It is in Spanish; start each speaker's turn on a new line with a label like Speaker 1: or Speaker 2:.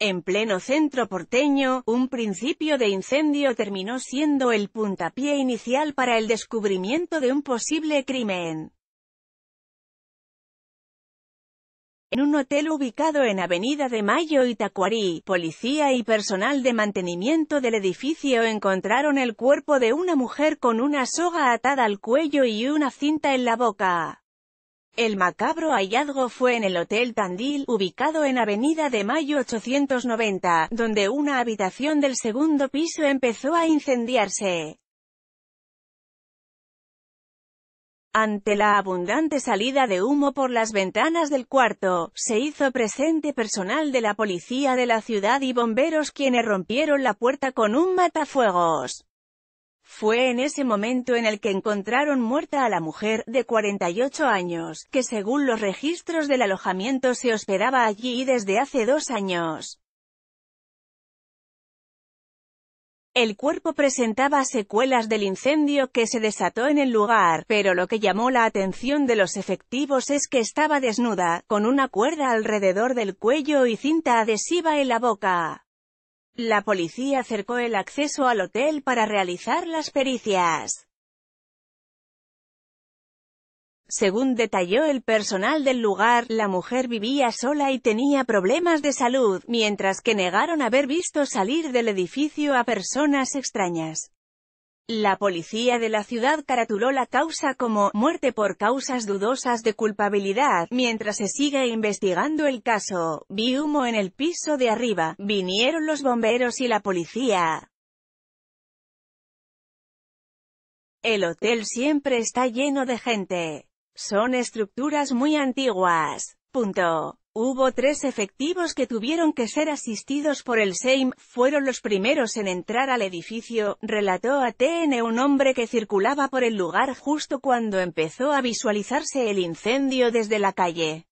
Speaker 1: En pleno centro porteño, un principio de incendio terminó siendo el puntapié inicial para el descubrimiento de un posible crimen. En un hotel ubicado en Avenida de Mayo y Tacuarí, policía y personal de mantenimiento del edificio encontraron el cuerpo de una mujer con una soga atada al cuello y una cinta en la boca. El macabro hallazgo fue en el Hotel Tandil, ubicado en Avenida de Mayo 890, donde una habitación del segundo piso empezó a incendiarse. Ante la abundante salida de humo por las ventanas del cuarto, se hizo presente personal de la policía de la ciudad y bomberos quienes rompieron la puerta con un matafuegos. Fue en ese momento en el que encontraron muerta a la mujer, de 48 años, que según los registros del alojamiento se hospedaba allí desde hace dos años. El cuerpo presentaba secuelas del incendio que se desató en el lugar, pero lo que llamó la atención de los efectivos es que estaba desnuda, con una cuerda alrededor del cuello y cinta adhesiva en la boca. La policía acercó el acceso al hotel para realizar las pericias. Según detalló el personal del lugar, la mujer vivía sola y tenía problemas de salud, mientras que negaron haber visto salir del edificio a personas extrañas. La policía de la ciudad caratuló la causa como «muerte por causas dudosas de culpabilidad». Mientras se sigue investigando el caso, vi humo en el piso de arriba, vinieron los bomberos y la policía. El hotel siempre está lleno de gente. Son estructuras muy antiguas. Punto. Hubo tres efectivos que tuvieron que ser asistidos por el SEIM, fueron los primeros en entrar al edificio, relató a TN un hombre que circulaba por el lugar justo cuando empezó a visualizarse el incendio desde la calle.